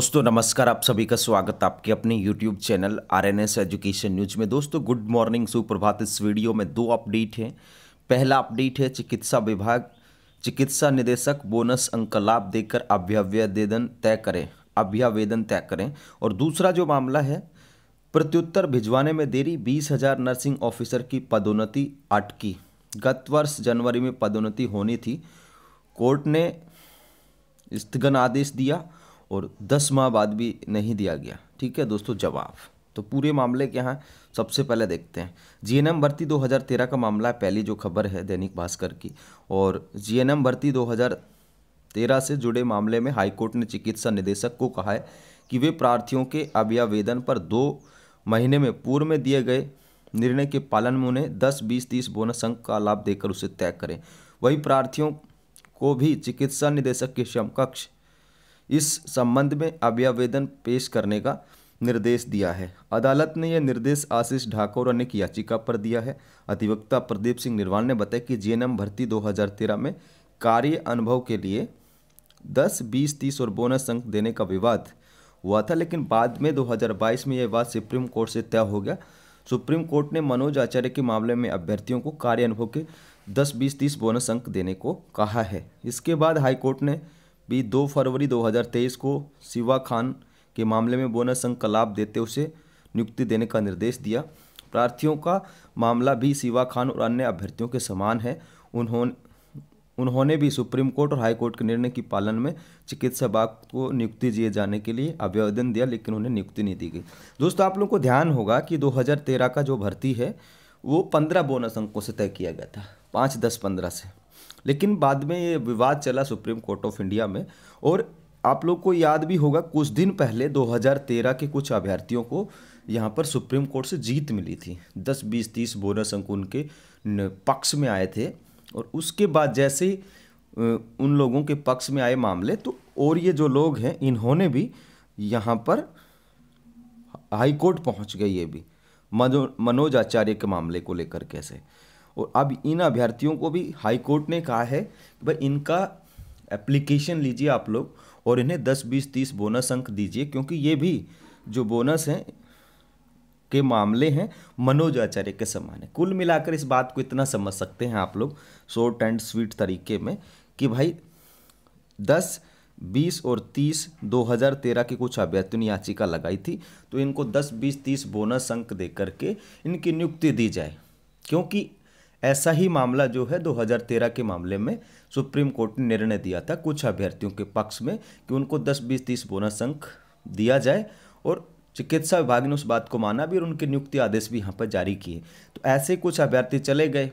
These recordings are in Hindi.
दोस्तों नमस्कार आप सभी का स्वागत आपके अपने YouTube channel R N S education news में दोस्तों गुड मॉर्निंग सुप्रभात इस वीडियो में दो अपडेट हैं पहला अपडेट है चिकित्सा विभाग चिकित्सा निदेशक बोनस अंक लाभ देकर अभ्यावेदन तय करें अभ्यावेदन तय करें और दूसरा जो मामला है प्रत्युत्तर भिजवाने में देरी बीस हजार नर्सिंग ऑफिसर की पदोन्नति अटकी गत वर्ष जनवरी में पदोन्नति होनी थी कोर्ट ने स्थगन आदेश दिया और दस माह बाद भी नहीं दिया गया ठीक है दोस्तों जवाब तो पूरे मामले के यहाँ सबसे पहले देखते हैं जीएनएम भर्ती 2013 का मामला है पहली जो खबर है दैनिक भास्कर की और जीएनएम भर्ती 2013 से जुड़े मामले में हाईकोर्ट ने चिकित्सा निदेशक को कहा है कि वे प्रार्थियों के अभ्यावेदन पर दो महीने में पूर्व में दिए गए निर्णय के पालन में उन्हें दस बीस तीस बोनस अंक का लाभ देकर उसे तय करें वही प्रार्थियों को भी चिकित्सा निदेशक के समकक्ष इस संबंध में अभ्यावेदन पेश करने का निर्देश दिया है अदालत ने यह निर्देश आशीष ढाकोर की याचिका पर दिया है अधिवक्ता प्रदीप सिंह निर्वाण ने बताया कि जीएनएम भर्ती 2013 में कार्य अनुभव के लिए 10, 20, 30 और बोनस अंक देने का विवाद हुआ था लेकिन बाद में 2022 में यह बात सुप्रीम कोर्ट से तय हो गया सुप्रीम कोर्ट ने मनोज आचार्य के मामले में अभ्यर्थियों को कार्य अनुभव के 10, 20, 30 बोनस अंक देने को कहा है इसके बाद हाईकोर्ट ने भी दो फरवरी 2023 को शिवा खान के मामले में बोनस अंक का लाभ देते उसे नियुक्ति देने का निर्देश दिया प्रार्थियों का मामला भी शिवा खान और अन्य अभ्यर्थियों के समान है उन्होंने उन्होंने भी सुप्रीम कोर्ट और हाई कोर्ट के निर्णय की पालन में चिकित्सा बाग को नियुक्ति दिए जाने के लिए आवेदन दिया लेकिन उन्हें नियुक्ति नहीं दी गई दोस्तों आप लोगों को ध्यान होगा कि 2013 का जो भर्ती है वो पंद्रह बोनस अंकों से तय किया गया था पाँच दस पंद्रह से लेकिन बाद में ये विवाद चला सुप्रीम कोर्ट ऑफ इंडिया में और आप लोग को याद भी होगा कुछ दिन पहले 2013 के कुछ अभ्यर्थियों को यहाँ पर सुप्रीम कोर्ट से जीत मिली थी 10 20 30 बोनस अंक उनके पक्ष में आए थे और उसके बाद जैसे ही उन लोगों के पक्ष में आए मामले तो और ये जो लोग हैं इन्होंने भी यहाँ पर हाई कोर्ट पहुँच गए ये भी मनोज आचार्य के मामले को लेकर कैसे और अब इन अभ्यर्थियों को भी हाई कोर्ट ने कहा है कि भाई इनका एप्लीकेशन लीजिए आप लोग और इन्हें दस बीस तीस बोनस अंक दीजिए क्योंकि ये भी जो बोनस हैं के मामले हैं मनोज आचार्य के समान है कुल मिलाकर इस बात को इतना समझ सकते हैं आप लोग शॉर्ट एंड स्वीट तरीके में कि भाई दस बीस और तीस दो हज़ार तेरह की कुछ अभ्यर्थियों ने याचिका लगाई थी तो इनको दस बीस तीस बोनस अंक दे करके इनकी नियुक्ति दी जाए क्योंकि ऐसा ही मामला जो है 2013 के मामले में सुप्रीम कोर्ट ने निर्णय दिया था कुछ अभ्यर्थियों के पक्ष में कि उनको 10 बीस तीस बोनस अंक दिया जाए और चिकित्सा विभाग ने उस बात को माना भी और उनके नियुक्ति आदेश भी यहाँ पर जारी किए तो ऐसे कुछ अभ्यर्थी चले गए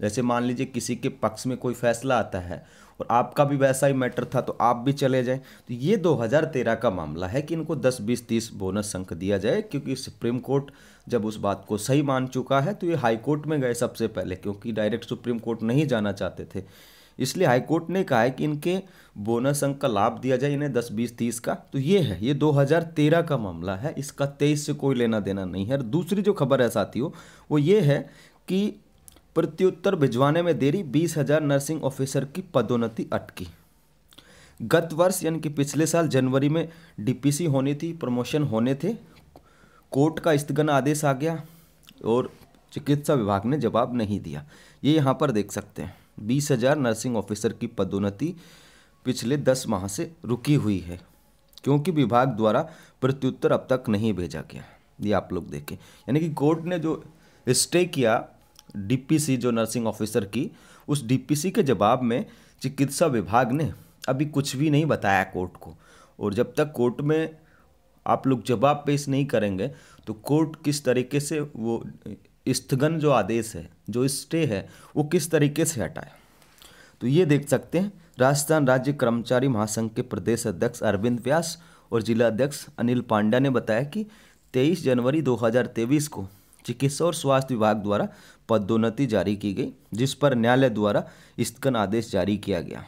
जैसे मान लीजिए किसी के पक्ष में कोई फैसला आता है और आपका भी वैसा ही मैटर था तो आप भी चले जाएं तो ये 2013 का मामला है कि इनको 10 20 30 बोनस अंक दिया जाए क्योंकि सुप्रीम कोर्ट जब उस बात को सही मान चुका है तो ये हाई कोर्ट में गए सबसे पहले क्योंकि डायरेक्ट सुप्रीम कोर्ट नहीं जाना चाहते थे इसलिए हाई कोर्ट ने कहा है कि इनके बोनस अंक का लाभ दिया जाए इन्हें दस बीस तीस का तो ये है ये 2013 का मामला है इसका तेईस से कोई लेना देना नहीं है और दूसरी जो खबर है साथियों वो ये है कि प्रत्युत्तर भिजवाने में देरी बीस हजार नर्सिंग ऑफिसर की पदोन्नति अटकी गत वर्ष यानी कि पिछले साल जनवरी में डीपीसी होनी थी प्रमोशन होने थे कोर्ट का स्थगन आदेश आ गया और चिकित्सा विभाग ने जवाब नहीं दिया ये यहाँ पर देख सकते हैं बीस हजार नर्सिंग ऑफिसर की पदोन्नति पिछले दस माह से रुकी हुई है क्योंकि विभाग द्वारा प्रत्युत्तर अब तक नहीं भेजा गया ये आप लोग देखें यानी कि कोर्ट ने जो स्टे किया डीपीसी जो नर्सिंग ऑफिसर की उस डीपीसी के जवाब में चिकित्सा विभाग ने अभी कुछ भी नहीं बताया कोर्ट को और जब तक कोर्ट में आप लोग जवाब पेश नहीं करेंगे तो कोर्ट किस तरीके से वो स्थगन जो आदेश है जो स्टे है वो किस तरीके से हटाए तो ये देख सकते हैं राजस्थान राज्य कर्मचारी महासंघ के प्रदेश अध्यक्ष अरविंद व्यास और जिला अध्यक्ष अनिल पांडा ने बताया कि 23 जनवरी 2023 को चिकित्सा और स्वास्थ्य विभाग द्वारा पदोन्नति जारी की गई जिस पर न्यायालय द्वारा स्थगन आदेश जारी किया गया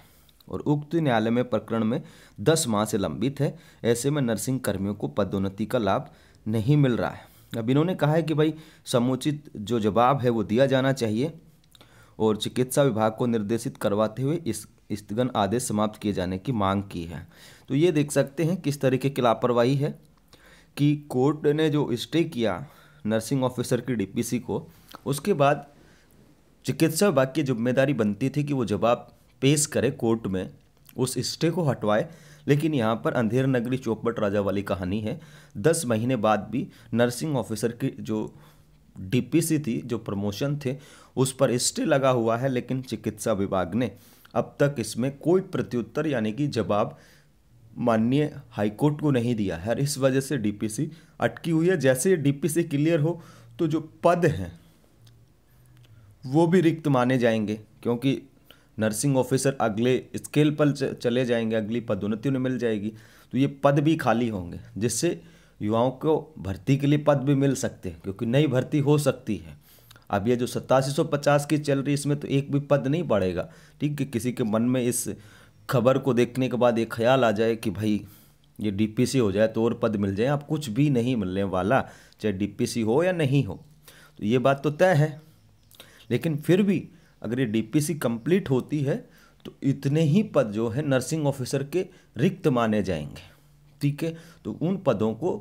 और उक्त न्यायालय में प्रकरण में दस माह से लंबित है ऐसे में नर्सिंग कर्मियों को पदोन्नति का लाभ नहीं मिल रहा है अब इन्होंने कहा है कि भाई समुचित जो जवाब है वो दिया जाना चाहिए और चिकित्सा विभाग को निर्देशित करवाते हुए इस स्थगन आदेश समाप्त किए जाने की मांग की है तो ये देख सकते हैं किस तरीके की लापरवाही है कि कोर्ट ने जो स्टे किया नर्सिंग ऑफिसर की डीपीसी को उसके बाद चिकित्सा विभाग की जिम्मेदारी बनती थी कि वो जवाब पेश करे कोर्ट में उस स्टे को हटवाए लेकिन यहाँ पर अंधेर नगरी चौपट राजा वाली कहानी है दस महीने बाद भी नर्सिंग ऑफिसर की जो डीपीसी थी जो प्रमोशन थे उस पर स्टे लगा हुआ है लेकिन चिकित्सा विभाग ने अब तक इसमें कोई प्रत्युत्तर यानी कि जवाब माननीय हाईकोर्ट को नहीं दिया है और इस वजह से डीपीसी अटकी हुई है जैसे डीपीसी क्लियर हो तो जो पद हैं वो भी रिक्त माने जाएंगे क्योंकि नर्सिंग ऑफिसर अगले स्केल पर चले जाएंगे अगली पदोन्नति उन्हें मिल जाएगी तो ये पद भी खाली होंगे जिससे युवाओं को भर्ती के लिए पद भी मिल सकते हैं क्योंकि नई भर्ती हो सकती है अब ये जो सत्तासी सौ पचास की चल रही है इसमें तो एक भी पद नहीं बढ़ेगा ठीक है किसी के मन में इस खबर को देखने के बाद ये ख्याल आ जाए कि भाई ये डीपीसी हो जाए तो और पद मिल जाए आप कुछ भी नहीं मिलने वाला चाहे डीपीसी हो या नहीं हो तो ये बात तो तय है लेकिन फिर भी अगर ये डीपीसी कंप्लीट होती है तो इतने ही पद जो है नर्सिंग ऑफिसर के रिक्त माने जाएंगे ठीक है तो उन पदों को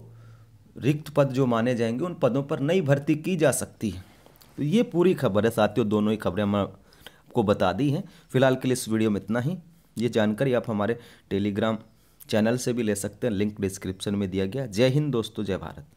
रिक्त पद जो माने जाएंगे उन पदों पर नई भर्ती की जा सकती है तो ये पूरी खबर है साथियों दोनों ही खबरें हम आपको बता दी हैं फिलहाल के लिए इस वीडियो में इतना ही ये जानकारी आप हमारे टेलीग्राम चैनल से भी ले सकते हैं लिंक डिस्क्रिप्शन में दिया गया जय हिंद दोस्तों जय भारत